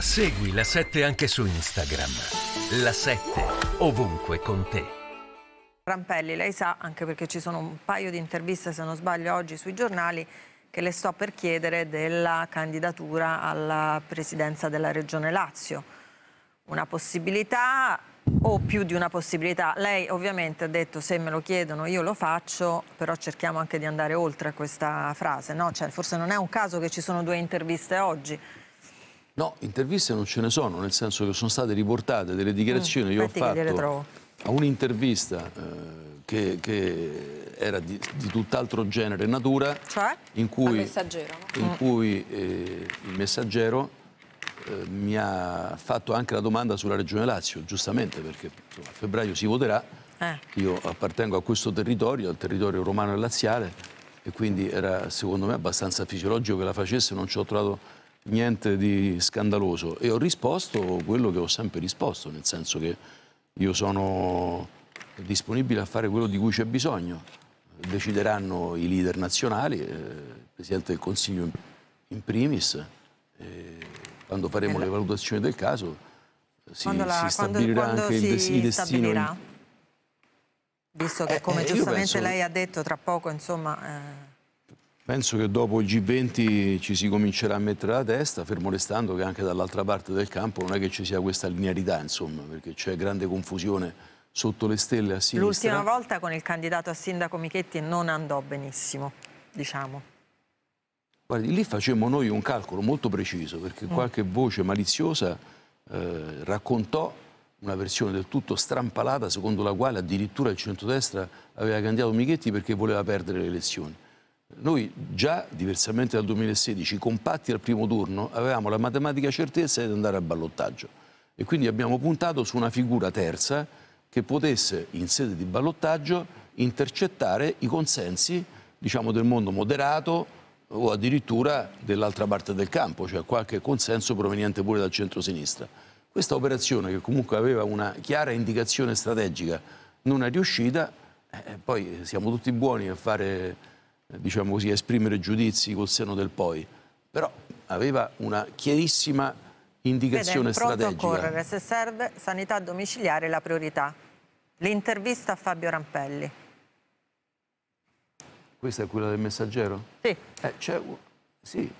Segui la 7 anche su Instagram. La 7 ovunque con te. Rampelli, lei sa, anche perché ci sono un paio di interviste, se non sbaglio, oggi sui giornali, che le sto per chiedere della candidatura alla presidenza della Regione Lazio. Una possibilità o più di una possibilità. Lei ovviamente ha detto se me lo chiedono io lo faccio, però cerchiamo anche di andare oltre a questa frase, no? cioè, forse non è un caso che ci sono due interviste oggi No, interviste non ce ne sono, nel senso che sono state riportate delle dichiarazioni mm, io ho fatto a un'intervista eh, che, che, era di, di tutt'altro genere e natura, cioè? in cui, messaggero, no? in mm. cui eh, il messaggero eh, mi ha fatto anche la domanda sulla Regione Lazio, giustamente perché insomma, a febbraio si voterà, eh. io appartengo a questo territorio, al territorio romano e laziale, e quindi era secondo me abbastanza fisiologico che la facesse, non ci ho trovato niente di scandaloso e ho risposto quello che ho sempre risposto, nel senso che io sono disponibile a fare quello di cui c'è bisogno. Decideranno i leader nazionali, eh, il Presidente del Consiglio in primis, eh, quando faremo esatto. le valutazioni del caso eh, si, la, si stabilirà quando, quando anche il, il destino. In... Visto che eh, come eh, giustamente penso... lei ha detto tra poco, insomma... Penso che dopo il G20 ci si comincerà a mettere la testa, fermo restando che anche dall'altra parte del campo non è che ci sia questa linearità, insomma, perché c'è grande confusione sotto le stelle a sinistra. L'ultima volta con il candidato a sindaco Michetti non andò benissimo, diciamo. Guardi, lì facemmo noi un calcolo molto preciso, perché mm. qualche voce maliziosa eh, raccontò una versione del tutto strampalata secondo la quale addirittura il centrodestra aveva candidato Michetti perché voleva perdere le elezioni. Noi già, diversamente dal 2016, compatti al primo turno, avevamo la matematica certezza di andare a ballottaggio e quindi abbiamo puntato su una figura terza che potesse, in sede di ballottaggio, intercettare i consensi diciamo, del mondo moderato o addirittura dell'altra parte del campo, cioè qualche consenso proveniente pure dal centro-sinistra. Questa operazione, che comunque aveva una chiara indicazione strategica, non è riuscita, eh, poi siamo tutti buoni a fare diciamo così, esprimere giudizi col seno del poi, però aveva una chiarissima indicazione Vede, strategica. Pronto correre, se serve sanità domiciliare la priorità. L'intervista a Fabio Rampelli. Questa è quella del messaggero? Sì. Eh, c'è sì,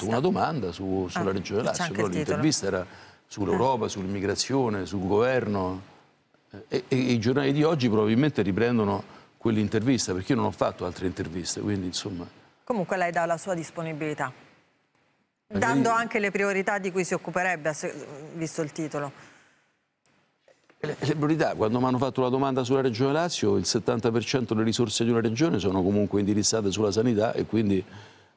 una domanda su, sulla ah, regione Lazio, l'intervista era sull'Europa, ah. sull'immigrazione, sul governo eh, e, e i giornali di oggi probabilmente riprendono quell'intervista, perché io non ho fatto altre interviste, quindi insomma... Comunque lei dà la sua disponibilità, Magari... dando anche le priorità di cui si occuperebbe, visto il titolo. Le, le priorità, quando mi hanno fatto la domanda sulla Regione Lazio, il 70% delle risorse di una regione sono comunque indirizzate sulla sanità e quindi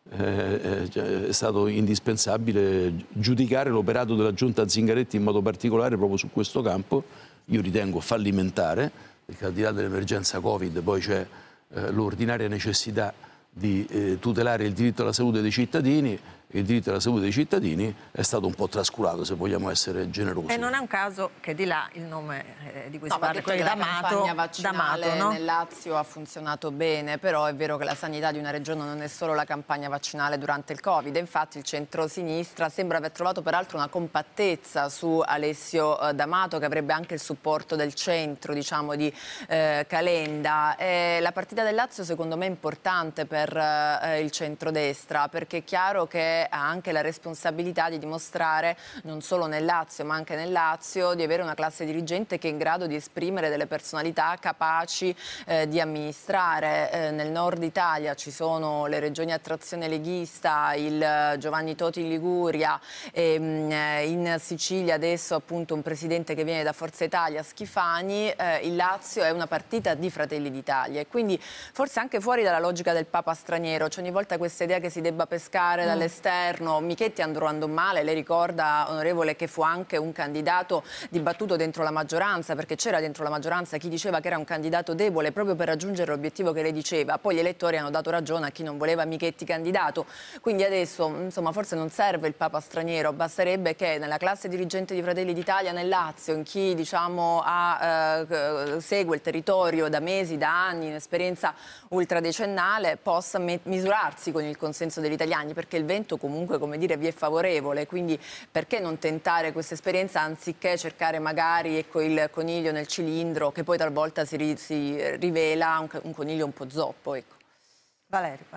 eh, eh, è stato indispensabile giudicare l'operato della giunta Zingaretti in modo particolare proprio su questo campo, io ritengo fallimentare, perché al di là dell'emergenza Covid poi c'è eh, l'ordinaria necessità di eh, tutelare il diritto alla salute dei cittadini il diritto alla salute dei cittadini è stato un po' trascurato, se vogliamo essere generosi. E non è un caso che di là il nome eh, di questa no, parte, quello di D'Amato, D'Amato no? nel Lazio ha funzionato bene, però è vero che la sanità di una regione non è solo la campagna vaccinale durante il Covid, infatti il centrosinistra sembra aver trovato peraltro una compattezza su Alessio eh, D'Amato che avrebbe anche il supporto del centro, diciamo, di eh, Calenda. la partita del Lazio secondo me è importante per eh, il centrodestra perché è chiaro che ha anche la responsabilità di dimostrare, non solo nel Lazio ma anche nel Lazio, di avere una classe dirigente che è in grado di esprimere delle personalità capaci eh, di amministrare. Eh, nel nord Italia ci sono le regioni a trazione leghista, il eh, Giovanni Toti in Liguria, e, ehm, mh, eh, in Sicilia adesso appunto un presidente che viene da Forza Italia, Schifani, eh, il Lazio è una partita di Fratelli d'Italia e quindi forse anche fuori dalla logica del Papa straniero, c'è ogni volta questa idea che si debba pescare mm. dall'esterno all'esterno, Michetti andrò andando male, lei ricorda onorevole che fu anche un candidato dibattuto dentro la maggioranza perché c'era dentro la maggioranza chi diceva che era un candidato debole proprio per raggiungere l'obiettivo che lei diceva, poi gli elettori hanno dato ragione a chi non voleva Michetti candidato, quindi adesso insomma forse non serve il Papa straniero, basterebbe che nella classe dirigente di Fratelli d'Italia nel Lazio, in chi diciamo ha, eh, segue il territorio da mesi, da anni, in esperienza ultradecennale, possa misurarsi con il consenso degli italiani perché il vento momento comunque come dire, vi è favorevole, quindi perché non tentare questa esperienza anziché cercare magari ecco, il coniglio nel cilindro che poi talvolta si, si rivela un, un, coniglio un po' zoppo? Ecco. Valerio.